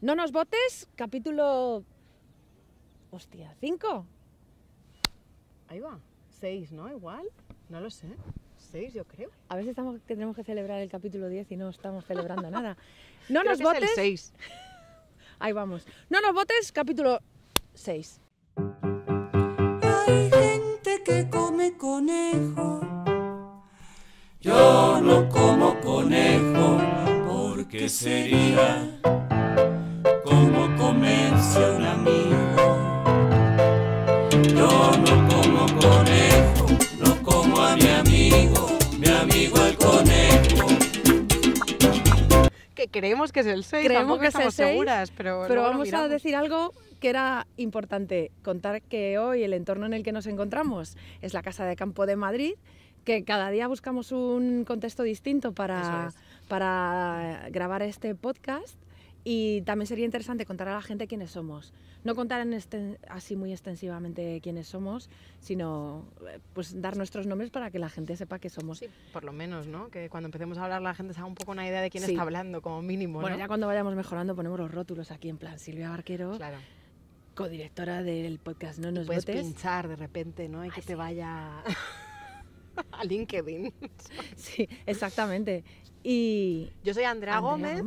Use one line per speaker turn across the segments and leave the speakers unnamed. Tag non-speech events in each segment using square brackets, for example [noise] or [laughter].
No nos votes, capítulo... Hostia, 5.
Ahí va, 6, ¿no? Igual, no lo sé. 6, yo creo. A ver estamos,
tenemos que celebrar el capítulo 10 y no estamos celebrando [laughs] nada.
No nos que votes. 6.
[laughs] Ahí vamos. No nos votes, capítulo 6. Hay gente que come conejo.
Yo no como conejo porque sería
no como a mi amigo, mi amigo el conejo. Que creemos que es el 6, creemos que estamos seguras, pero, vamos a decir algo que era importante contar que hoy el entorno en el que nos encontramos es la Casa de Campo de Madrid, que cada día buscamos un contexto distinto para, para grabar este podcast y también sería interesante contar a la gente quiénes somos. No contar en así muy extensivamente quiénes somos, sino eh, pues dar nuestros nombres para que la gente sepa que somos.
por lo menos, ¿no? Que cuando empecemos a hablar la gente se haga un poco una idea de quién está hablando,
como mínimo. Bueno, ya cuando vayamos mejorando ponemos los rótulos aquí en plan Silvia Barquero.
codirectora del podcast No nos puedes pinchar de repente, ¿no? Y que te vaya [laughs] a LinkedIn. sí, exactamente. Y yo soy Andrea, Gómez,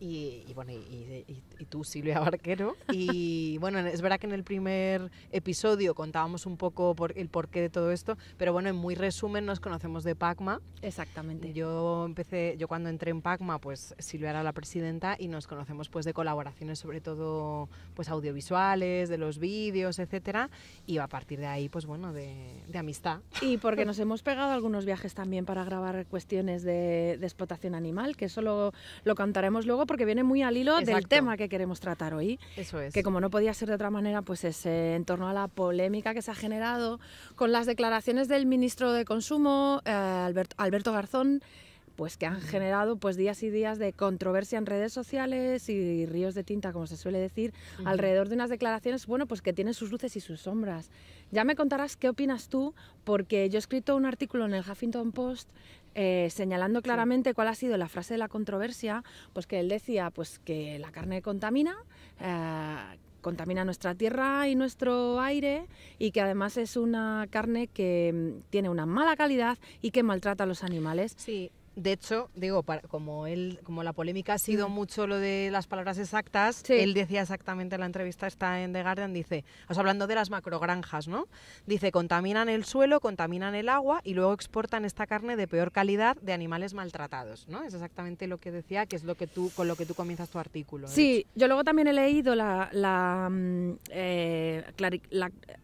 y, bueno, y, y tú, Silvia Barquero. [laughs] Y bueno, es verdad que en el primer episodio contábamos un poco por el porqué de todo esto, pero bueno, en muy resumen nos conocemos de Pacma. Exactamente. Yo empecé, yo cuando entré en Pacma, pues Silvia era la presidenta y nos conocemos pues de colaboraciones sobre todo pues audiovisuales, de los vídeos, etcétera, y a partir
de ahí pues bueno, de, amistad. Y porque [laughs] nos hemos pegado algunos viajes también para grabar cuestiones de, explotación animal, que eso lo, cantaremos luego porque viene muy al hilo del tema que queremos tratar hoy. Eso es. Que como no podía ser de otra manera, pues es eh, en torno a la polémica que se ha generado con las declaraciones del ministro de Consumo, eh, Alberto Garzón, pues que han generado pues días y días de controversia en redes sociales y ríos de tinta, como se suele decir, alrededor de unas declaraciones, bueno, pues que tienen sus luces y sus sombras. Ya me contarás qué opinas tú, porque yo he escrito un artículo en el Huffington Post eh, señalando claramente cuál ha sido la frase de la controversia, pues que él decía pues que la carne contamina, eh, contamina nuestra tierra y nuestro aire y que además es una carne que mm, tiene una mala calidad y que maltrata a los animales. Sí, de hecho, digo, como él, como la polémica ha sido mm. mucho lo de las palabras
exactas, él decía exactamente en la entrevista está en The Garden, dice, o hablando de las macrogranjas, ¿no? Dice, contaminan el suelo, contaminan el agua y luego exportan esta carne de peor calidad de animales maltratados, ¿no? Es exactamente lo que decía, que es lo que tú, con lo que tú comienzas tu artículo.
Sí, yo luego también he leído la, mm, eh,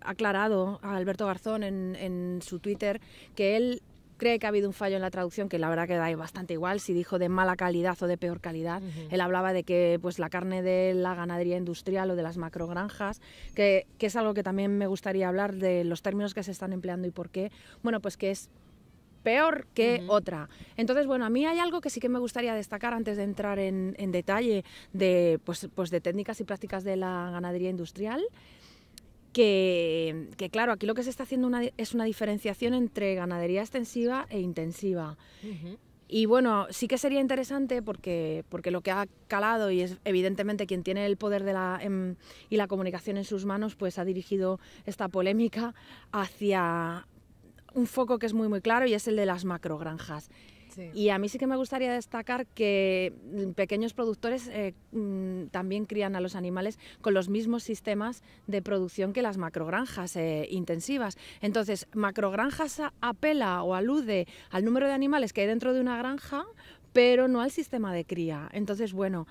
aclarado a Alberto Garzón en, en su Twitter que él cree que ha habido un fallo en la traducción, que la verdad que da bastante igual si dijo de mala calidad o de peor calidad. Él hablaba de que pues la carne de la ganadería industrial o de las macrogranjas, que, que es algo que también me gustaría hablar de los términos que se están empleando y por qué. Bueno, pues que es peor que otra. Entonces, bueno, a mí hay algo que sí que me gustaría destacar antes de entrar en, detalle de, pues, pues, de técnicas y prácticas de la ganadería industrial, que, claro, aquí lo que se está haciendo es una diferenciación entre ganadería extensiva e intensiva. Y bueno, sí que sería interesante porque, porque lo que ha calado y es evidentemente quien tiene el poder de la, em, y la comunicación en sus manos, pues ha dirigido esta polémica hacia un foco que es muy muy claro y es el de las macrogranjas. Y a mí sí que me gustaría destacar que pequeños productores eh, mm, también crían a los animales con los mismos sistemas de producción que las macrogranjas eh, intensivas. Entonces, macrogranjas apela o alude al número de animales que hay dentro de una granja, pero no al sistema de cría. Entonces, bueno,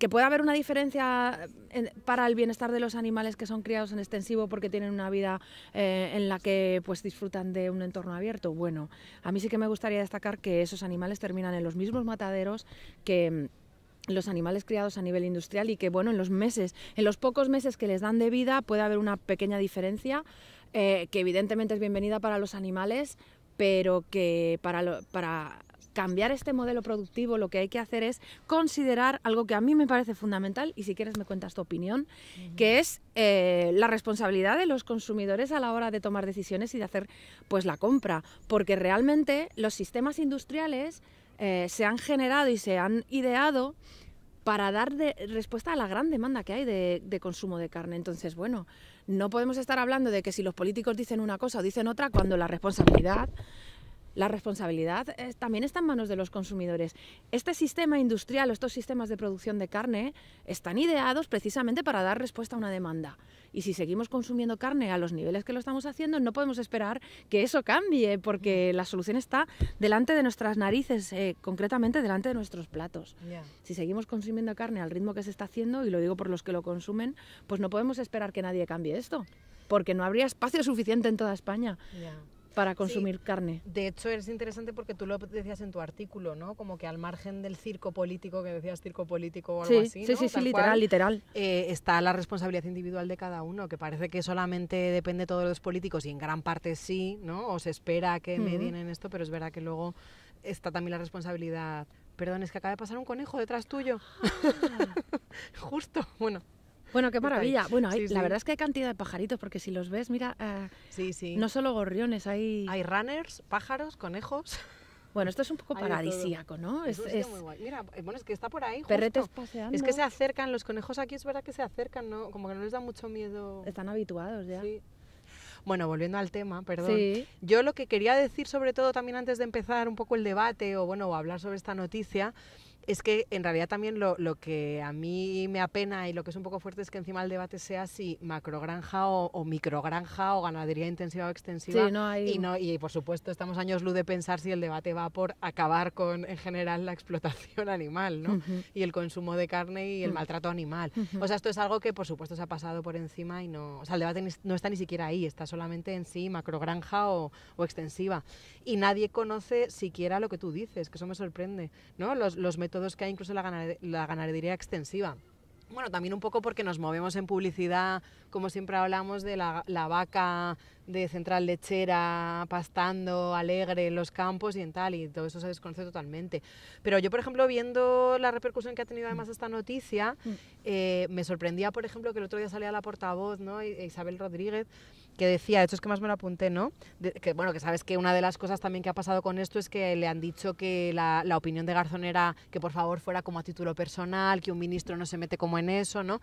que puede haber una diferencia eh, para el bienestar de los animales que son criados en extensivo porque tienen una vida eh, en la que pues disfrutan de un entorno abierto. Bueno, a mí sí que me gustaría destacar que esos animales terminan en los mismos mataderos que mm, los animales criados a nivel industrial y que bueno en los meses en los pocos meses que les dan de vida puede haber una pequeña diferencia eh, que evidentemente es bienvenida para los animales pero que para, para cambiar este modelo productivo, lo que hay que hacer es considerar algo que a mí me parece fundamental, y si quieres me cuentas tu opinión, que es eh, la responsabilidad de los consumidores a la hora de tomar decisiones y de hacer pues la compra. Porque realmente los sistemas industriales eh, se han generado y se han ideado para dar respuesta a la gran demanda que hay de, consumo de carne. Entonces, bueno, no podemos estar hablando de que si los políticos dicen una cosa o dicen otra, cuando la responsabilidad la responsabilidad también está en manos de los consumidores. Este sistema industrial, estos sistemas de producción de carne, están ideados precisamente para dar respuesta a una demanda. Y si seguimos consumiendo carne a los niveles que lo estamos haciendo, no podemos esperar que eso cambie, porque mm. la solución está delante de nuestras narices, eh, concretamente delante de nuestros platos. Si seguimos consumiendo carne al ritmo que se está haciendo, y lo digo por los que lo consumen, pues no podemos esperar que nadie cambie esto, porque no habría espacio suficiente en toda España para consumir carne.
De hecho, es interesante porque tú lo decías en tu artículo, ¿no? Como que al margen del circo político, que decías circo político o algo así. ¿no? sí, sí, sí, literal, literal. Eh, está la responsabilidad individual de cada uno, que parece que solamente depende todos los políticos y en gran parte sí, ¿no? O se espera que me den en esto, pero es verdad que luego está también la responsabilidad. Perdón, es que acaba de pasar un conejo detrás tuyo. Ah. [laughs] Justo, bueno, bueno, qué maravilla. Bueno, la verdad es
que hay cantidad de pajaritos, porque si los ves, mira, eh, sí, sí. no solo gorriones, hay... Hay runners, pájaros, conejos. Bueno,
esto es un poco [laughs] paradisíaco, ¿no? Es, Mira, eh, bueno, es que está por ahí. Perretes paseando. Es que se acercan, los conejos aquí es verdad que se acercan, ¿no? Como que no les da mucho miedo.
Están habituados ya. Sí.
Bueno, volviendo al tema, perdón. Yo lo que quería decir, sobre todo también antes de empezar un poco el debate o bueno, o hablar sobre esta noticia, es que en realidad también lo, que a mí me apena y lo que es un poco fuerte es que encima el debate sea si macrogranja o, o microgranja o ganadería intensiva o extensiva. y, por supuesto estamos años luz de pensar si el debate va por acabar con en general la explotación [laughs] animal ¿no? y el consumo de carne y el mm. maltrato animal. O sea, esto es algo que por supuesto se ha pasado por encima y no... O sea, el debate no está ni siquiera ahí, está solamente en sí macrogranja o, o extensiva. Y nadie conoce siquiera lo que tú dices, que eso me sorprende, ¿no? Los, los que hay, incluso la, ganadería extensiva. Bueno, también un poco porque nos movemos en publicidad, como siempre hablamos de la, vaca de central lechera, pastando, alegre, en los campos y en tal, y todo eso se desconoce totalmente. Pero yo, por ejemplo, viendo la repercusión que ha tenido además esta noticia, mm. eh, me sorprendía, por ejemplo, que el otro día salía la portavoz, ¿no? Isabel Rodríguez, que decía, de hecho es que más me lo apunté, ¿no? que bueno, que sabes que una de las cosas también que ha pasado con esto es que le han dicho que la, la, opinión de Garzón era que por favor fuera como a título personal, que un ministro no se mete como en eso, ¿no?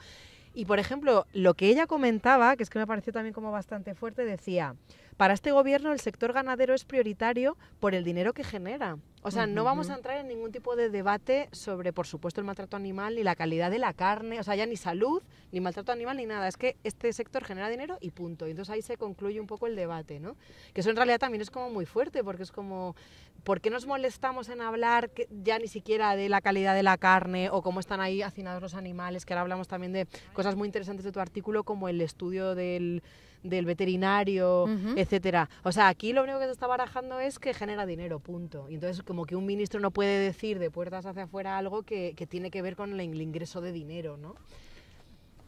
Y por ejemplo, lo que ella comentaba, que es que me pareció también como bastante fuerte, decía, para este gobierno el sector ganadero es prioritario por el dinero que genera. O sea, no vamos a entrar en ningún tipo de debate sobre, por supuesto, el maltrato animal, ni la calidad de la carne, o sea, ya ni salud, ni maltrato animal, ni nada. Es que este sector genera dinero y punto. Y entonces ahí se concluye un poco el debate, ¿no? Que eso en realidad también es como muy fuerte, porque es como, ¿por qué nos molestamos en hablar ya ni siquiera de la calidad de la carne o cómo están ahí hacinados los animales? Que ahora hablamos también de cosas muy interesantes de tu artículo, como el estudio del veterinario, etc. etcétera. O sea, aquí lo único que se está barajando es que genera dinero, punto. Y entonces, como que un ministro no puede decir de puertas hacia afuera algo que, tiene que ver con el ingreso de dinero, ¿no?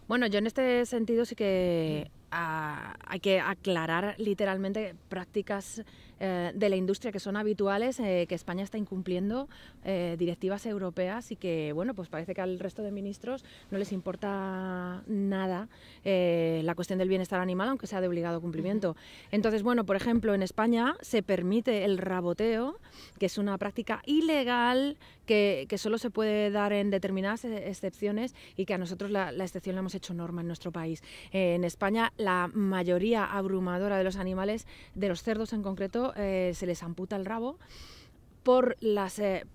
Bueno, yo en este sentido sí que hay que aclarar literalmente prácticas eh, de la industria que son habituales, eh, que España está incumpliendo eh, directivas europeas y que, bueno, pues parece que al resto de ministros no les importa nada la cuestión del bienestar animal, aunque sea de obligado cumplimiento. Entonces, bueno, por ejemplo, en España se permite el raboteo, que es una práctica ilegal que, solo se puede dar en determinadas excepciones y que a nosotros la excepción la hemos hecho norma en nuestro país. en España la mayoría abrumadora de los animales, de los cerdos en concreto, eh, se les amputa el rabo por las, eh,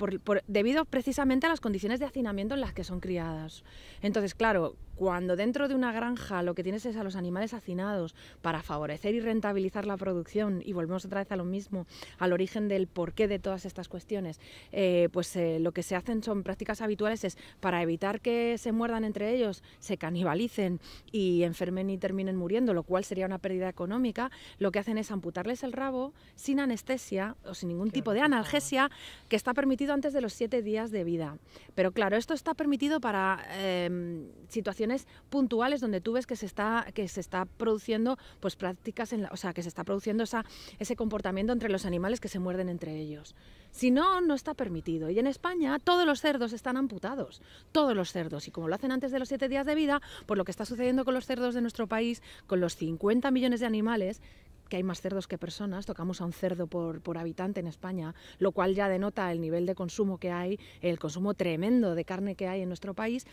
debido precisamente a las condiciones de hacinamiento en las que son criadas. Entonces, claro, cuando dentro de una granja lo que tienes es a los animales hacinados para favorecer y rentabilizar la producción, y volvemos otra vez a lo mismo, al origen del porqué de todas estas cuestiones, eh, pues eh, lo que se hacen son prácticas habituales es para evitar que se muerdan entre ellos, se canibalicen y enfermen y terminen muriendo, lo cual sería una pérdida económica, lo que hacen es amputarles el rabo sin anestesia o sin ningún tipo de analgesia, que está permitido antes de los siete días de vida. Pero claro, esto está permitido para em, situaciones puntuales donde tú ves que se está, que se está produciendo pues prácticas, en la, o sea, que se está produciendo esa, ese comportamiento entre los animales que se muerden entre ellos. Si no, no está permitido. Y en España todos los cerdos están amputados, todos los cerdos. Y como lo hacen antes de los siete días de vida, por lo que está sucediendo con los cerdos de nuestro país, con los 50 millones de animales, que hay más cerdos que personas, tocamos a un cerdo por, por, habitante en España, lo cual ya denota el nivel de consumo que hay, el consumo tremendo de carne que hay en nuestro país,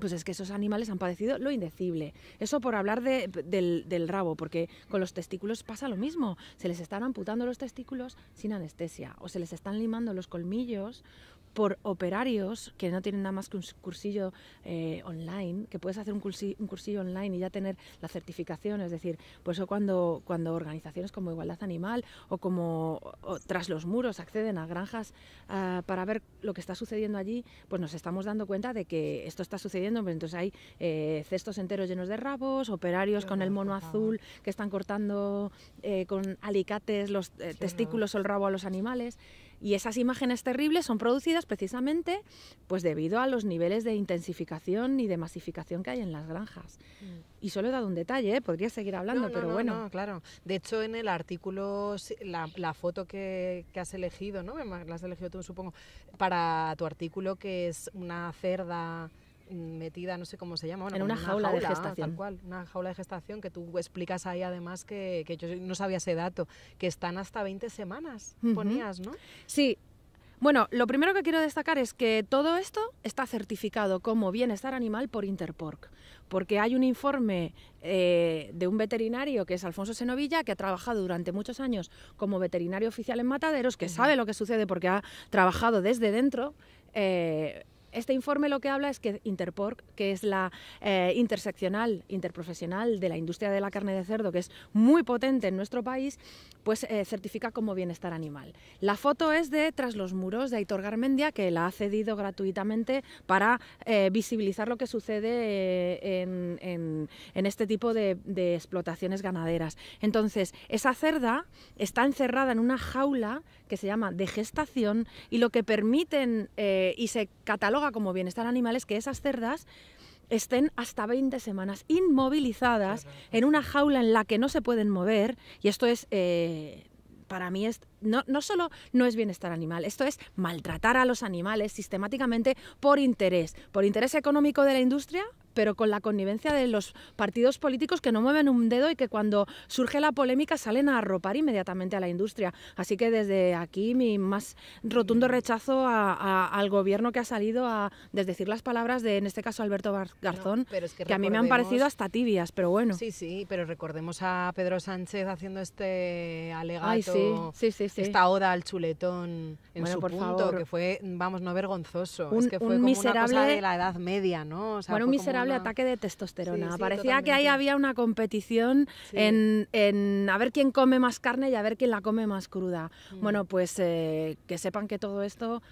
pues es que esos animales han padecido lo indecible. Eso por hablar del, del, rabo, porque con los testículos pasa lo mismo. Se les están amputando los testículos sin anestesia, o se les están limando los colmillos por operarios que no tienen nada más que un cursillo eh, online, que puedes hacer un cursillo, online y ya tener la certificación, es decir, pues eso cuando, cuando organizaciones como Igualdad Animal o como Tras los Muros acceden a granjas ah, para ver lo que está sucediendo allí, pues nos estamos dando cuenta de que esto está sucediendo, pues entonces hay eh, cestos enteros llenos de rabos, operarios con el mono azul que están cortando eh, con alicates los testículos o el rabo a los animales. Y esas imágenes terribles son producidas precisamente pues debido a los niveles de intensificación y de masificación que hay en las granjas. Mm. Y solo he dado un detalle, ¿eh? podría seguir hablando, pero bueno. claro.
De hecho, en el artículo, la, foto que, que, has elegido, ¿no? Em, la has elegido tú, supongo, para tu artículo, que es una cerda metida, no sé cómo se llama, en una, jaula, de gestación. una jaula de gestación que tú explicas ahí además que, yo no sabía ese dato, que están hasta 20 semanas, ponías, ¿no? Sí,
bueno, lo primero que quiero destacar es que todo esto está certificado como bienestar animal por Interporc, porque hay un informe eh, de un veterinario que es Alfonso Senovilla, que ha trabajado durante muchos años como veterinario oficial en mataderos, que sabe lo que sucede porque ha trabajado desde dentro. Eh, este informe lo que habla es que Interporc, que es la eh, interseccional, interprofesional de la industria de la carne de cerdo, que es muy potente en nuestro país, pues eh, certifica como bienestar animal. La foto es de Tras los muros de Aitor Garmendia, que la ha cedido gratuitamente para eh, visibilizar lo que sucede eh, en, este tipo de, explotaciones ganaderas. Entonces, esa cerda está encerrada en una jaula que se llama de gestación y lo que permiten y se cataloga como bienestar animal es que esas cerdas estén hasta 20 semanas inmovilizadas en una jaula en la que no se pueden mover, y esto es, eh, para mí es no, no solo no es bienestar animal, esto es maltratar a los animales sistemáticamente por interés, por interés económico de la industria pero con la connivencia de los partidos políticos que no mueven un dedo y que cuando surge la polémica salen a arropar inmediatamente a la industria. Así que desde aquí mi más rotundo rechazo al gobierno que ha salido a desdecir las palabras de, en este caso, Alberto Garzón,
que, a mí me han parecido hasta
tibias, pero bueno. Sí, sí, pero recordemos a Pedro Sánchez
haciendo este alegato sí, sí, esta oda al chuletón en su punto, que fue, vamos, no vergonzoso. es que fue como miserable, una cosa de la
Edad Media, ¿no? bueno, un miserable ataque de testosterona. Parecía que ahí había una competición en, a ver quién come más carne y a ver quién la come más cruda. Mm. Bueno, pues eh, que sepan que todo esto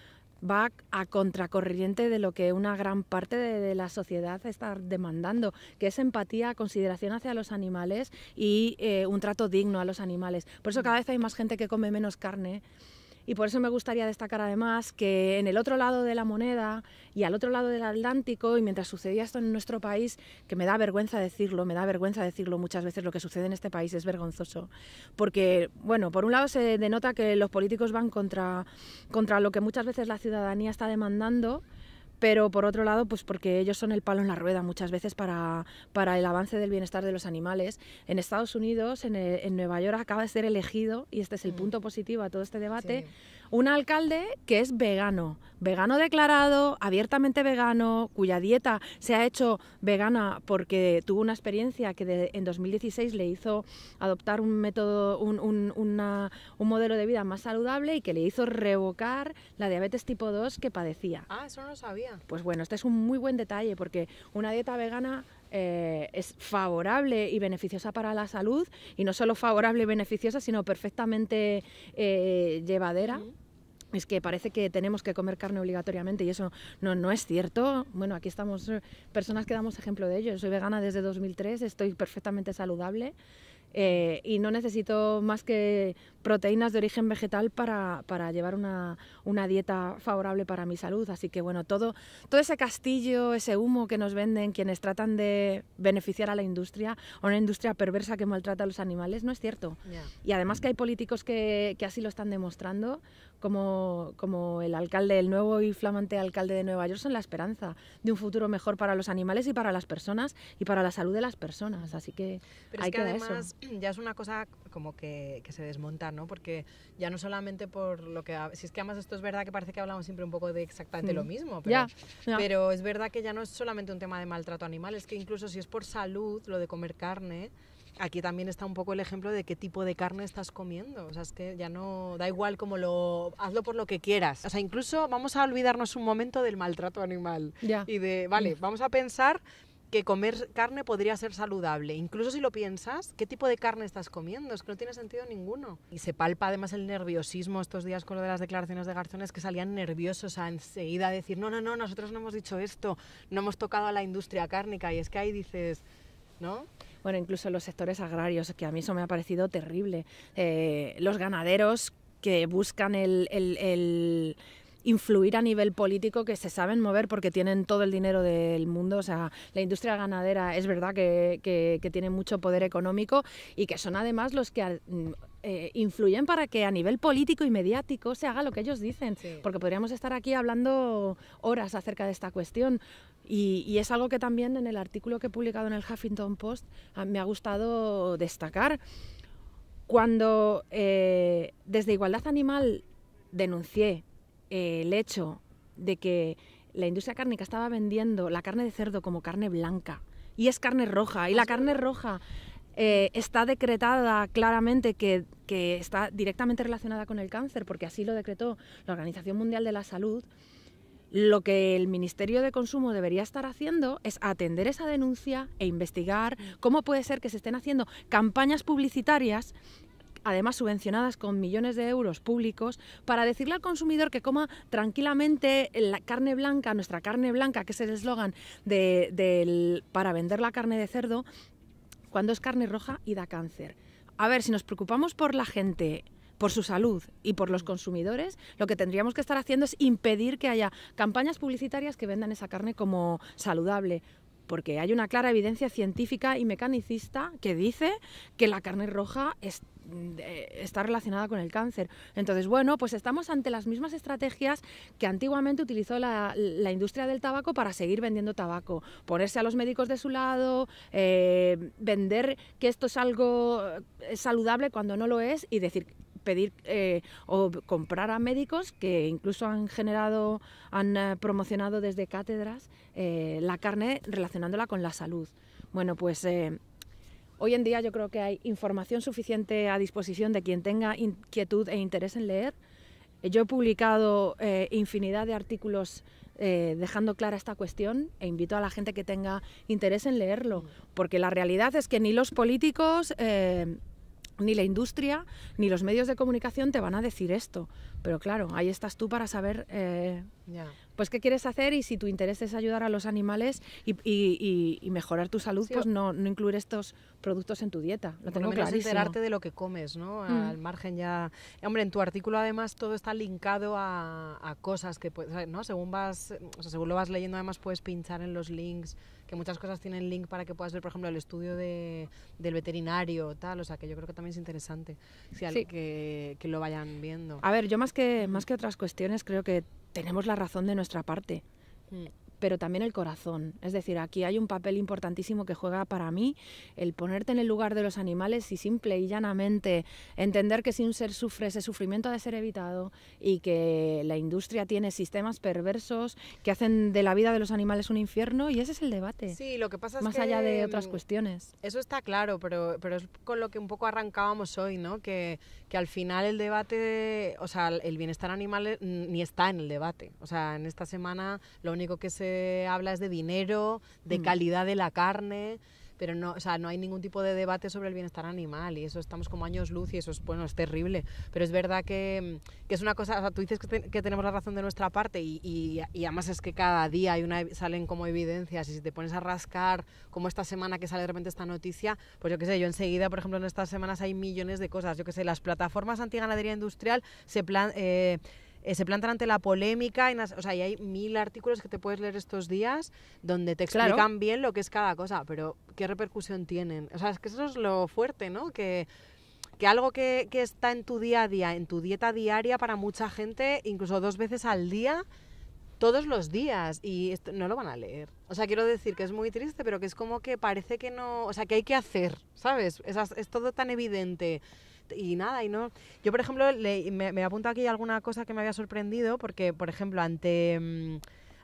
va a contracorriente de lo que una gran parte de, la sociedad está demandando, que es empatía, consideración hacia los animales y eh, un trato digno a los animales. Por eso mm. cada vez hay más gente que come menos carne. Y por eso me gustaría destacar además que en el otro lado de la moneda y al otro lado del Atlántico, y mientras sucedía esto en nuestro país, que me da vergüenza decirlo, me da vergüenza decirlo muchas veces, lo que sucede en este país es vergonzoso. Porque, bueno, por un lado se denota que los políticos van contra, contra lo que muchas veces la ciudadanía está demandando pero por otro lado, pues porque ellos son el palo en la rueda muchas veces para, el avance del bienestar de los animales. En Estados Unidos, en, eh, Nueva York, acaba de ser elegido, y este es el mm. punto positivo a todo este debate, un alcalde que es vegano, vegano declarado, abiertamente vegano, cuya dieta se ha hecho vegana porque tuvo una experiencia que en 2016 le hizo adoptar un método, un, un, modelo de vida más saludable y que le hizo revocar la diabetes tipo 2 que padecía.
Ah, eso no lo sabía.
Pues bueno, este es un muy buen detalle porque una dieta vegana eh, es favorable y beneficiosa para la salud, y no solo favorable y beneficiosa, sino perfectamente eh, llevadera. es que parece que tenemos que comer carne obligatoriamente y eso no, no es cierto. Bueno, aquí estamos eh, personas que damos ejemplo de ello. soy vegana desde 2003, estoy perfectamente saludable y no necesito más que proteínas de origen vegetal para, para llevar una, una, dieta favorable para mi salud. Así que bueno, todo, todo ese castillo, ese humo que nos venden quienes tratan de beneficiar a la industria, a una industria perversa que maltrata a los animales, no es cierto. Y además que hay políticos que, que así lo están demostrando, como, como, el alcalde, el nuevo y flamante alcalde de Nueva York, son la esperanza de un futuro mejor para los animales y para las personas y para la salud de las personas. Así que... hay es que, además
eso. ya es una cosa como que, que se desmonta porque ya no solamente por lo que... Si es que además esto es verdad que parece que hablamos siempre un poco de exactamente lo mm. mismo, pero, pero es verdad que ya no es solamente un tema de maltrato animal, es que incluso si es por salud, lo de comer carne, aquí también está un poco el ejemplo de qué tipo de carne estás comiendo. O sea, es que ya no da igual como lo hazlo por lo que quieras. O sea, incluso vamos a olvidarnos un momento del maltrato animal. Ya. Y de, vale, vamos a pensar que comer carne podría ser saludable. Incluso si lo piensas, ¿qué tipo de carne estás comiendo? Es que no tiene sentido ninguno. Y se palpa además el nerviosismo estos días con lo de las declaraciones de Garzones que salían nerviosos a enseguida decir, no, no, no, nosotros no hemos dicho esto, no hemos tocado a la industria
cárnica. Y es que ahí dices, ¿no? Bueno, incluso los sectores agrarios, que a mí eso me ha parecido terrible. Eh, los ganaderos que buscan el influir a nivel político, que se saben mover porque tienen todo el dinero del mundo. O sea, la industria ganadera es verdad que, tiene mucho poder económico y que son además los que mm, eh, influyen para que a nivel político y mediático se haga lo que ellos dicen, porque podríamos estar aquí hablando horas acerca de esta cuestión. Y, es algo que también en el artículo que he publicado en el Huffington Post ah, me ha gustado destacar. Cuando eh, desde Igualdad Animal denuncié eh, el hecho de que la industria cárnica estaba vendiendo la carne de cerdo como carne blanca y es carne roja y la carne roja eh, está decretada claramente que, que, está directamente relacionada con el cáncer porque así lo decretó la Organización Mundial de la Salud lo que el Ministerio de Consumo debería estar haciendo es atender esa denuncia e investigar cómo puede ser que se estén haciendo campañas publicitarias además subvencionadas con millones de euros públicos, para decirle al consumidor que coma tranquilamente la carne blanca, nuestra carne blanca, que es el eslogan para vender la carne de cerdo, cuando es carne roja y da cáncer. A ver, si nos preocupamos por la gente, por su salud y por los consumidores, lo que tendríamos que estar haciendo es impedir que haya campañas publicitarias que vendan esa carne como saludable, porque hay una clara evidencia científica y mecanicista que dice que la carne roja mm, eh, está relacionada con el cáncer. Entonces, bueno, pues estamos ante las mismas estrategias que antiguamente utilizó la, industria del tabaco para seguir vendiendo tabaco, ponerse a los médicos de su lado, eh, vender que esto es algo eh, saludable cuando no lo es y decir pedir eh, o comprar a médicos que incluso han generado, han eh, promocionado desde cátedras eh, la carne relacionándola con la salud. Bueno, pues hoy en día yo creo que hay información suficiente a disposición de quien tenga inquietud e interés en leer. Yo he publicado infinidad de artículos dejando clara esta cuestión e invito a la gente que tenga interés en leerlo, porque la realidad es que ni los políticos ni la industria ni los medios de comunicación te van a decir esto. Pero claro, ahí estás tú para saber eh, pues qué quieres hacer y si tu interés es ayudar a los animales y, mejorar tu salud, pues no, incluir estos productos en tu dieta. Lo tengo que enterarte de
lo que comes, ¿no? Mm. Al margen ya... Hombre, en tu artículo además todo está linkado a, cosas que, ¿no? Según, vas, según lo vas leyendo además puedes pinchar en los links que muchas cosas tienen link para que puedas ver, por ejemplo, el estudio de, del veterinario, o tal, o sea, que yo creo que también es interesante si que, lo vayan viendo. A
ver, yo más que, más que otras cuestiones creo que tenemos la razón de nuestra parte. Mm pero también el corazón. Es decir, aquí hay un papel importantísimo que juega para mí el ponerte en el lugar de los animales y simple y llanamente entender que si un ser sufre, ese sufrimiento ha de ser evitado y que la industria tiene sistemas perversos que hacen de la vida de los animales un infierno y ese es el debate. Sí,
lo que pasa es más allá de em, otras cuestiones. Eso está claro, pero, pero es con lo que un poco arrancábamos hoy, ¿no? Que, que al final el debate, o sea, el bienestar animal eh, ni está en el debate. O sea, en esta semana lo único que se hablas de dinero, de mm. calidad de la carne, pero no, no hay ningún tipo de debate sobre el bienestar animal y eso estamos como años luz y eso es, bueno, es terrible. Pero es verdad que, es una cosa, o tú dices que, tenemos la razón de nuestra parte y, y, además es que cada día hay una, salen como evidencias y si te pones a rascar como esta semana que sale de repente esta noticia, pues yo qué sé, yo enseguida, por ejemplo, en estas semanas hay millones de cosas, yo qué sé, las plataformas antiganadería industrial se plan... Eh, eh, se plantan ante la polémica, y, o sea, y hay mil artículos que te puedes leer estos días donde te explican bien lo que es cada cosa, pero qué repercusión tienen. O sea, es que eso es lo fuerte, ¿no? Que, que algo que, está en tu día a día, en tu dieta diaria para mucha gente, incluso dos veces al día, todos los días y no lo van a leer. O sea, quiero decir que es muy triste, pero que es como que parece que no, o sea, que hay que hacer, ¿sabes? es todo tan evidente y nada, y no... Yo, por ejemplo, me, apunto aquí alguna cosa que me había sorprendido, porque, por ejemplo, ante, mm,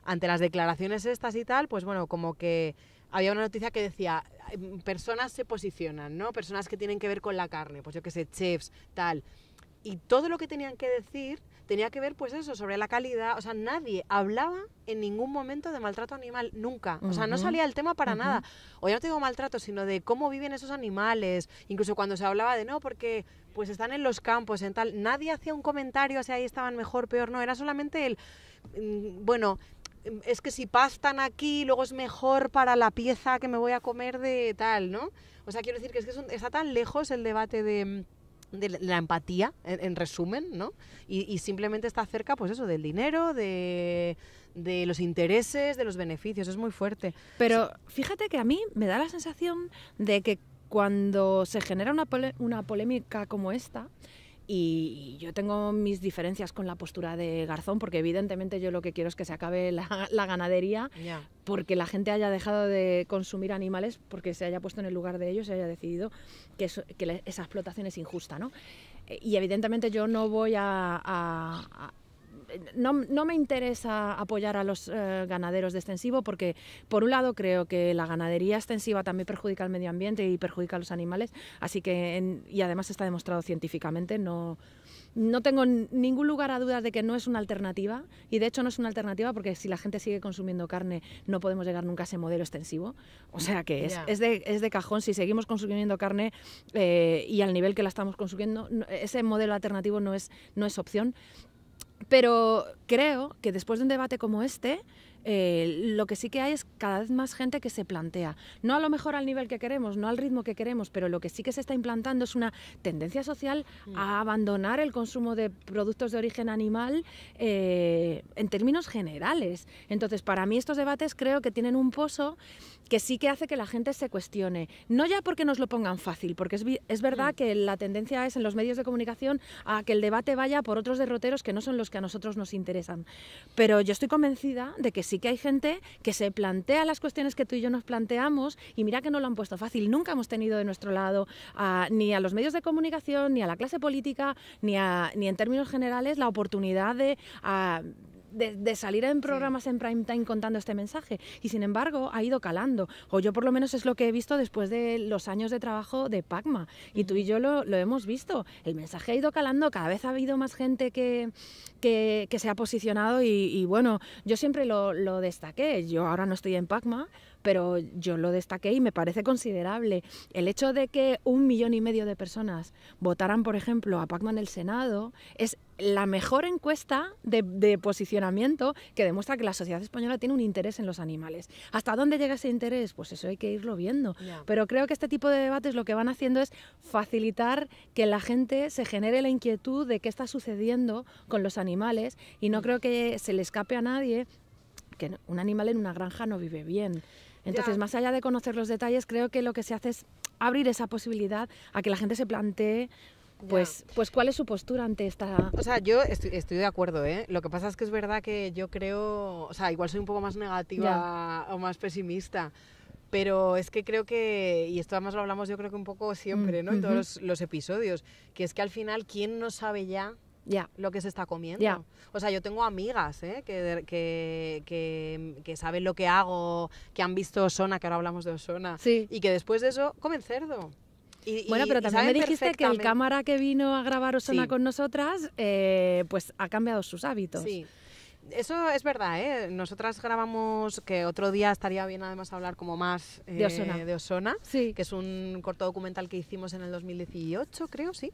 ante las declaraciones estas y tal, pues bueno, como que había una noticia que decía, mm, personas se posicionan, ¿no? Personas que tienen que ver con la carne, pues yo qué sé, chefs, tal y todo lo que tenían que decir tenía que ver, pues eso, sobre la calidad. O sea, nadie hablaba en ningún momento de maltrato animal, nunca. O sea, no salía el tema para nada. O ya no te digo maltrato, sino de cómo viven esos animales. Incluso cuando se hablaba de no, porque pues están en los campos, en tal. Nadie hacía un comentario, si sea, ahí estaban mejor, peor, no. Era solamente el. Mm, bueno, mm, es que si pastan aquí, luego es mejor para la pieza que me voy a comer de tal, ¿no? O sea, quiero decir que es que está tan lejos el debate de mm, de la empatía, en, resumen, ¿no? Y, simplemente está cerca, pues eso, del dinero, de, los intereses, de los beneficios, es muy fuerte. Pero
fíjate que a mí me da la sensación de que cuando se genera una, una polémica como esta, y yo tengo mis diferencias con la postura de Garzón, porque evidentemente yo lo que quiero es que se acabe la, [laughs] ganadería, porque la gente haya dejado de consumir animales, porque se haya puesto en el lugar de ellos y haya decidido que, esa explotación es injusta. ¿no? Eh, y evidentemente yo no voy a no, me interesa apoyar a los eh, ganaderos de extensivo porque, por un lado, creo que la ganadería extensiva también perjudica al medio ambiente y perjudica a los animales, así que, y además está demostrado científicamente, no, no tengo ningún lugar a dudas de que no es una alternativa, y de hecho no es una alternativa porque si la gente sigue consumiendo carne no podemos llegar nunca a ese modelo extensivo, o sea que es, de, es de, cajón, si seguimos consumiendo carne eh, y al nivel que la estamos consumiendo, ese modelo alternativo no es, no es opción. Pero creo que después de un debate como este, eh, lo que sí que hay es cada vez más gente que se plantea, no a lo mejor al nivel que queremos, no al ritmo que queremos, pero lo que sí que se está implantando es una tendencia social mm. a abandonar el consumo de productos de origen animal eh, en términos generales. Entonces, para mí estos debates creo que tienen un pozo que sí que hace que la gente se cuestione. No ya porque nos lo pongan fácil, porque es, verdad mm. que la tendencia es en los medios de comunicación a que el debate vaya por otros derroteros que no son los que a nosotros nos interesan. Pero yo estoy convencida de que sí que hay gente que se plantea las cuestiones que tú y yo nos planteamos y mira que no lo han puesto fácil. Nunca hemos tenido de nuestro lado ni a los medios de comunicación, ni a la clase política, ni, ni en términos generales la oportunidad de de, salir en programas en prime time contando este mensaje. Y sin embargo, ha ido calando. O yo, por lo menos, es lo que he visto después de los años de trabajo de Pacma. Y tú y yo lo, hemos visto. El mensaje ha ido calando, cada vez ha habido más gente que, que, se ha posicionado. Y, bueno, yo siempre lo, lo destaqué. Yo ahora no estoy en Pacma pero yo lo destaqué y me parece considerable. El hecho de que un millón y medio de personas votaran, por ejemplo, a Pacman en el Senado, es la mejor encuesta de, posicionamiento que demuestra que la sociedad española tiene un interés en los animales. ¿Hasta dónde llega ese interés? Pues eso hay que irlo viendo. Pero creo que este tipo de debates lo que van haciendo es facilitar que la gente se genere la inquietud de qué está sucediendo con los animales y no creo que se le escape a nadie que un animal en una granja no vive bien. Entonces, más allá de conocer los detalles, creo que lo que se hace es abrir esa posibilidad a que la gente se plantee pues, pues cuál es su postura ante esta... O
sea, yo estoy, de acuerdo, ¿eh? Lo que pasa es que es verdad que yo creo, o sea, igual soy un poco más negativa o más pesimista, pero es que creo que, y esto además lo hablamos yo creo que un poco siempre, mm, ¿no? En todos los episodios, que es que al final, ¿quién no sabe ya lo que se está comiendo. O sea, yo tengo amigas ¿eh? que, que, saben lo que hago, que han visto Osona, que ahora
hablamos de Osona, y que
después de eso comen cerdo. bueno, pero también me dijiste que el cámara
que vino a grabar Osona con nosotras, eh, pues ha cambiado sus hábitos. Sí.
Eso es verdad, ¿eh? Nosotras grabamos, que otro día estaría bien además hablar como más de Osona, eh, que es un corto documental que hicimos en el 2018, creo, sí.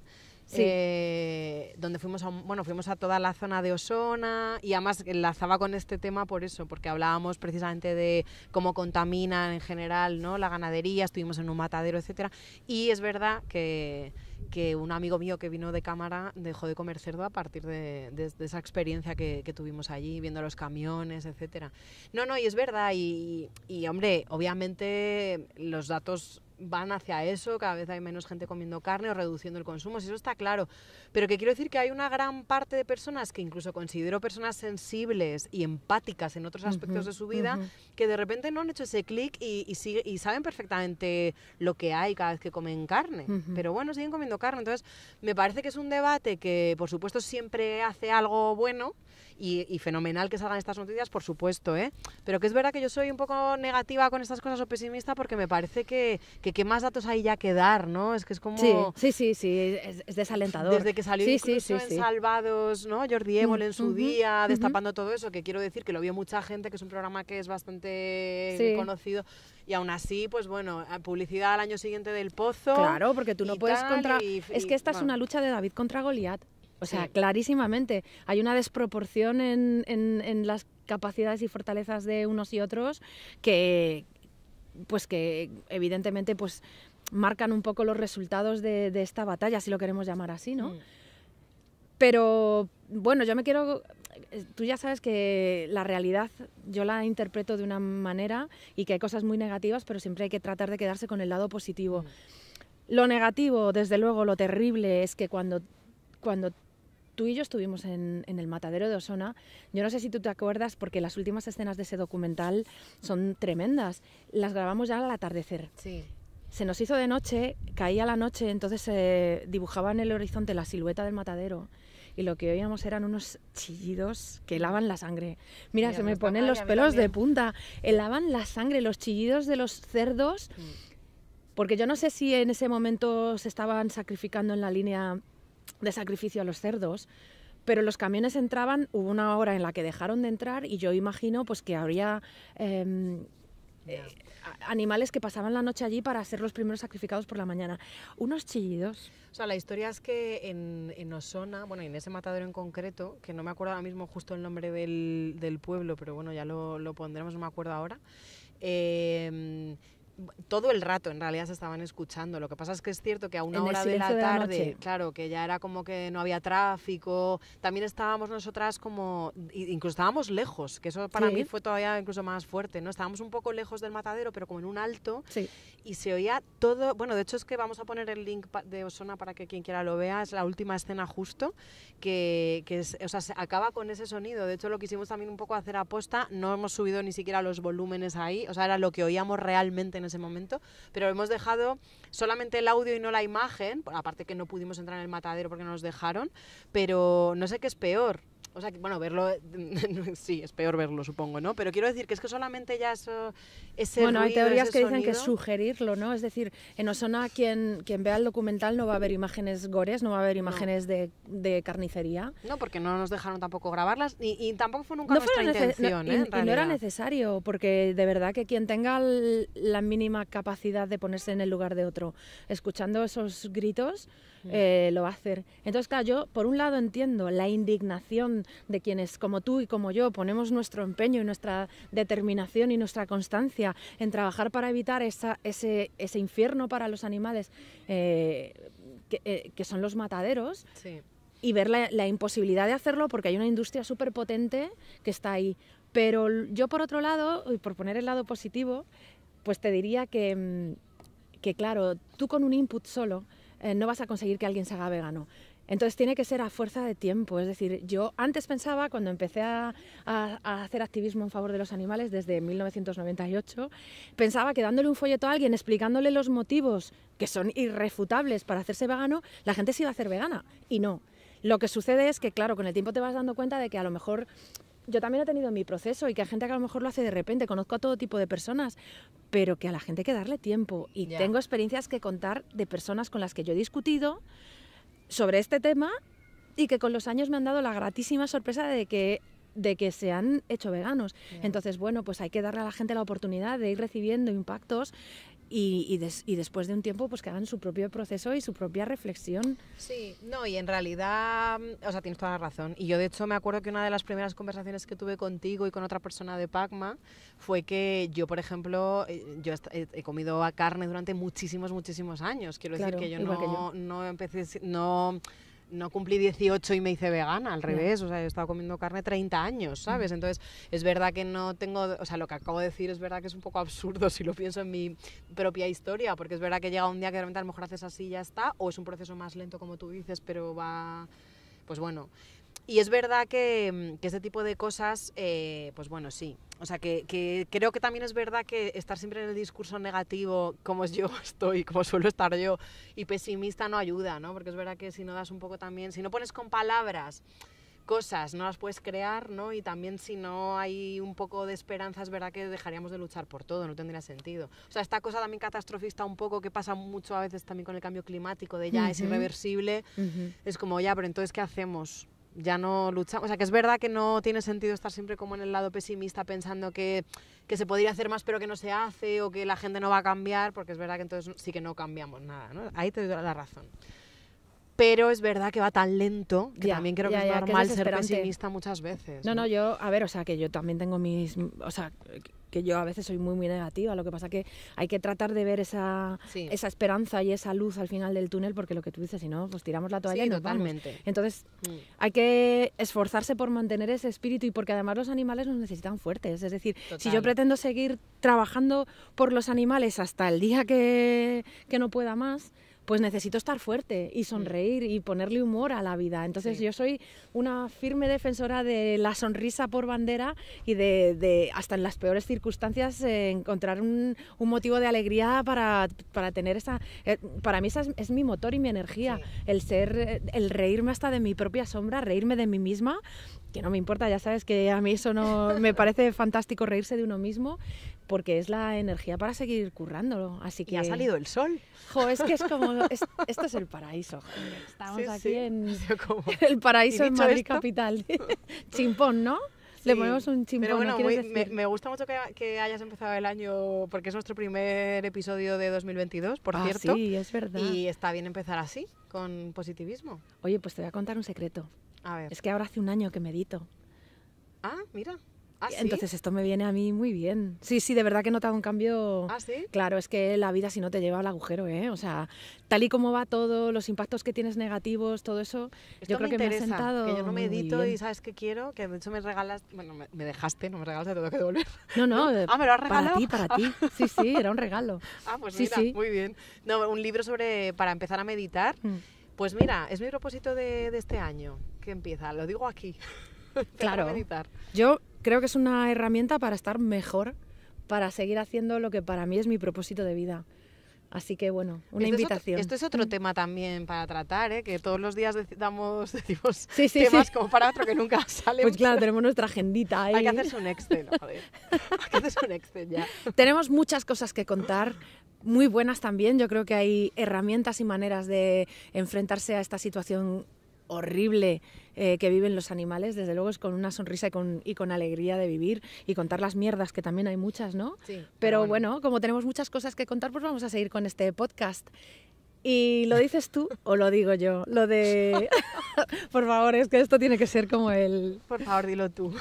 Sí. Eh, donde fuimos a, bueno, fuimos a toda la zona de Osona y además enlazaba con este tema por eso, porque hablábamos precisamente de cómo contamina en general ¿no? la ganadería, estuvimos en un matadero, etcétera. Y es verdad que, que un amigo mío que vino de cámara dejó de comer cerdo a partir de, esa experiencia que, tuvimos allí, viendo los camiones, etcétera. No, no, y es verdad, y hombre, obviamente los datos van hacia eso, cada vez hay menos gente comiendo carne o reduciendo el consumo, si eso está claro. Pero que quiero decir que hay una gran parte de personas que incluso considero personas sensibles y empáticas en otros aspectos de su vida, que de repente no han hecho ese clic y, y, y, saben perfectamente lo que hay cada vez que comen carne. Pero bueno, siguen comiendo carne. Entonces, me parece que es un debate que, por supuesto, siempre hace algo bueno y, fenomenal que salgan estas noticias, por supuesto, ¿eh? Pero que es verdad que yo soy un poco negativa con estas cosas o pesimista porque me parece que que qué más datos hay ya que dar, ¿no? Es que es como... Sí, sí, sí,
Es, desalentador. Desde que salió incluso en
Salvados, ¿no? Jordi mm, Évole en su día, destapando todo eso, que quiero decir que lo vio mucha gente, que es un programa que es bastante conocido y aún así, pues bueno, publicidad al año siguiente del pozo. Claro, porque tú no puedes contra. es que esta es una
lucha de David contra Goliat. O sea, clarísimamente. Hay una desproporción en las capacidades y fortalezas de unos y otros que, pues que evidentemente pues marcan un poco los resultados de, esta batalla, si lo queremos llamar así, ¿no? Mm. Pero bueno, yo me quiero tú ya sabes que la realidad yo la interpreto de una manera y que hay cosas muy negativas, pero siempre hay que tratar de quedarse con el lado positivo. Mm. Lo negativo, desde luego, lo terrible es que cuando, cuando tú y yo estuvimos en, el matadero de Osona. Yo no sé si tú te acuerdas, porque las últimas escenas de ese documental son tremendas. Las grabamos ya al atardecer. Sí. Se nos hizo de noche, caía la noche, entonces se eh, dibujaba en el horizonte la silueta del matadero y lo que oíamos eran unos chillidos que lavan la sangre. Mira, se me ponen los pelos de punta. helaban la sangre, los chillidos de los cerdos. Mm. Porque yo no sé si en ese momento se estaban sacrificando en la línea de sacrificio a los cerdos, pero los camiones entraban, hubo una hora en la que dejaron de entrar y yo imagino pues que habría... Em, eh, animales que pasaban la noche allí para ser los primeros sacrificados por la mañana. Unos chillidos. O sea, la historia
es que en, en Osona, bueno, en ese matadero en concreto, que no me acuerdo ahora mismo justo el nombre del, pueblo, pero bueno, ya lo, lo, pondremos, no me acuerdo ahora. Em, todo el rato en realidad se estaban escuchando. Lo que pasa es que es cierto que a una hora de la tarde, claro, que ya era como que no había tráfico, también estábamos nosotras como, incluso estábamos lejos, que eso para mí fue todavía incluso más fuerte, ¿no? Estábamos un poco lejos del matadero, pero como en un alto, y se oía todo, bueno, de hecho es que vamos a poner el link de Osona para que quien quiera lo vea, es la última escena justo, que, o sea, se acaba con ese sonido, de hecho lo quisimos también un poco hacer aposta, no hemos subido ni siquiera los volúmenes ahí, o sea, era lo que oíamos realmente en ese momento, pero hemos dejado solamente el audio y no la imagen, aparte que no pudimos entrar en el matadero porque no nos dejaron, pero no sé qué es peor, o sea, que, bueno, verlo, eh, [laughs] sí, es peor verlo, supongo, ¿no? Pero quiero decir que es que solamente ya eso, Bueno, hay teorías que dicen que
sugerirlo, ¿no? Es decir, en Osona quien, quien vea el documental no va a haber imágenes gores, no va a haber imágenes de, carnicería.
No, porque no nos dejaron tampoco grabarlas y, tampoco fue nunca no nuestra intención, ¿eh? Y, no era
necesario, porque de verdad que quien tenga la mínima capacidad de ponerse en el lugar de otro, escuchando esos gritos... Eh, lo va a hacer. Entonces, claro, yo por un lado entiendo la indignación de quienes como tú y como yo ponemos nuestro empeño y nuestra determinación y nuestra constancia en trabajar para evitar ese, ese, infierno para los animales eh, eh, que, son los mataderos. Y ver la, la imposibilidad de hacerlo porque hay una industria súper potente que está ahí. Pero yo por otro lado, y por poner el lado positivo, pues te diría que, mm, que claro, tú con un input solo eh, no vas a conseguir que alguien se haga vegano. Entonces tiene que ser a fuerza de tiempo. Es decir, yo antes pensaba, cuando empecé a, a, hacer activismo en favor de los animales desde 1998, pensaba que dándole un folleto a alguien explicándole los motivos que son irrefutables para hacerse vegano, la gente se iba a hacer vegana. Y no. Lo que sucede es que, claro, con el tiempo te vas dando cuenta de que a lo mejor yo también he tenido mi proceso y que hay gente que a lo mejor lo hace de repente, conozco a todo tipo de personas, pero que a la gente hay que darle tiempo. Y tengo experiencias que contar de personas con las que yo he discutido sobre este tema y que con los años me han dado la gratísima sorpresa de que de que se han hecho veganos. Entonces, bueno, pues hay que darle a la gente la oportunidad de ir recibiendo impactos y, y, y, después de un tiempo pues que hagan su propio proceso y su propia reflexión.
Sí, no, y en realidad, mm, o sea, tienes toda la razón. Y yo de hecho me acuerdo que una de las primeras conversaciones que tuve contigo y con otra persona de Pacma fue que yo, por ejemplo, eh, yo eh, he comido carne durante muchísimos, muchísimos años. Quiero decir que yo no, no empecé, no no cumplí 18 y me hice vegana, al revés, o sea, he estado comiendo carne 30 años, mm. ¿sabes? Entonces, es verdad que no tengo, o sea, lo que acabo de decir es verdad que es un poco absurdo [laughs] si lo pienso en mi propia historia, porque es verdad que llega un día que realmente a lo mejor haces así y ya está, o es un proceso más lento como tú dices, pero va, pues bueno, y es verdad que, mm, ese este tipo de cosas, eh, pues bueno, sí. O sea, que, creo que también es verdad que estar siempre en el discurso negativo, como yo [laughs] estoy, como suelo estar yo, y pesimista no ayuda, ¿no? Porque es verdad que si no das un poco también, si no pones con palabras cosas, no las puedes crear, ¿no? Y también si no hay un poco de esperanza, es verdad que dejaríamos de luchar por todo, no tendría sentido. O sea, esta cosa también catastrofista un poco que pasa mucho a veces también con el cambio climático, de ya es irreversible, es como ya, pero entonces ¿qué hacemos? ya no luchamos. O sea, que es verdad que no tiene sentido estar siempre como en el lado pesimista pensando que, se podría hacer más pero que no se hace o que la gente no va a cambiar, porque es verdad que entonces sí que no cambiamos nada, ¿no? Ahí te doy la razón.
Pero es verdad que va tan lento que también creo que es normal ser pesimista
muchas veces. No,
no, no, yo, a ver, o sea, que yo también tengo mis, o sea, que yo a veces soy muy, muy negativa. Lo que pasa que hay que tratar de ver esa, esperanza y esa luz al final del túnel, porque lo que tú dices, si no, pues tiramos la toalla y totalmente. Entonces, mm. hay que esforzarse por mantener ese espíritu y porque además los animales nos necesitan fuertes. Es decir, si yo pretendo seguir trabajando por los animales hasta el día que no pueda más, pues necesito estar fuerte y mm. sonreír y ponerle humor a la vida. Entonces yo soy una firme defensora de la sonrisa por bandera y de, hasta en las peores circunstancias eh, encontrar un, motivo de alegría para, para tener esa... Eh, para mí esa es, mi motor y mi energía, el ser, eh, el reírme hasta de mi propia sombra, reírme de mí misma que no me importa, ya sabes que a mí eso no [laughs] me parece fantástico reírse de uno mismo, porque es la energía para seguir currándolo. Así que... Y ha salido el sol. es que es como... [laughs] esto es el paraíso. Estamos aquí en [laughs] [laughs] el paraíso en Madrid capital. Chimpón, ¿no? Le ponemos un chimpón.
me, gusta mucho que, hayas empezado el año, porque es nuestro primer episodio de 2022, por ah, cierto. Sí, es verdad. Y está bien empezar así, con
positivismo. Oye, pues te voy a contar un secreto. A ver. Es que ahora hace un año que medito. Ah, mira. ¿Ah, sí? Entonces esto me viene a mí muy bien. Sí, sí, de verdad que he notado un cambio. ¿Ah, sí? Claro, es que la vida si no te lleva al agujero, ¿eh? O sea, tal y como va todo, los impactos que tienes negativos, todo eso, yo creo que me ha sentado que yo no medito y
sabes qué quiero, que de hecho me regalas, bueno, me, dejaste, no me te tengo que devolver. No, no, [laughs] Ah, me lo has regalado. Para ti, para ti. [laughs] Sí, sí, era un regalo. Ah, pues sí, mira, muy bien. No, un libro sobre para empezar a meditar. Mm. Pues mira, es mi propósito de, este año, que empieza, lo digo aquí. [laughs] claro. Meditar.
Yo creo que es una herramienta para estar mejor, para seguir haciendo lo que para mí es mi propósito de vida. Así que bueno, una invitación. esto es
otro este mm. tema también para tratar, ¿eh? que todos los días damos [laughs] decimos sí, sí, temas como para otro que nunca [laughs] sale. Pues
claro, tenemos nuestra agendita ahí. Hay que hacerse un Excel, [laughs] joder. Hay que hacerse un Excel ya. Tenemos muchas cosas que contar, muy buenas también. Yo creo que hay herramientas y maneras de enfrentarse a esta situación horrible eh, que viven los animales, desde luego es con una sonrisa y con, alegría de vivir y contar las mierdas, que también hay muchas, ¿no? Sí, pero, bueno. como tenemos muchas cosas que contar, pues vamos a seguir con este podcast. ¿Y lo dices tú o lo digo yo? Lo de... [laughs] Por favor, es que esto tiene que ser como el... Por favor, dilo tú.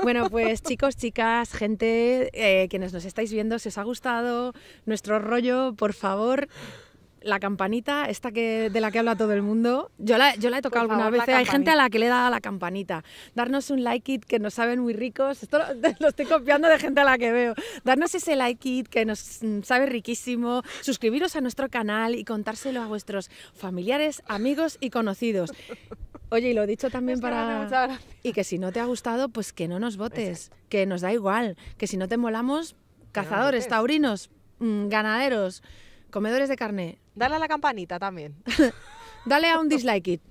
Bueno, pues chicos, chicas, gente, eh, quienes nos estáis viendo, si os ha gustado nuestro rollo, por favor, la campanita, esta que, de la que habla todo el mundo, yo la, yo he tocado alguna vez. Hay gente a la que le da la campanita. Darnos un like it que nos saben muy ricos. Esto [laughs] lo, estoy copiando de gente a la que veo. Darnos ese like it que nos mm, sabe riquísimo. Suscribiros a nuestro canal y contárselo a vuestros familiares, amigos y conocidos. Oye, y lo he dicho también para... Y que si no te ha gustado, pues que no nos votes, que nos da igual, que si no te molamos, cazadores, taurinos, mm, ganaderos, comedores de carne, Dale a la campanita también. [laughs] Dale a un dislike it.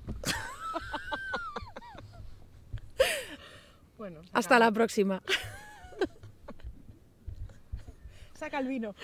bueno, Hasta la próxima. [laughs]
Saca el vino.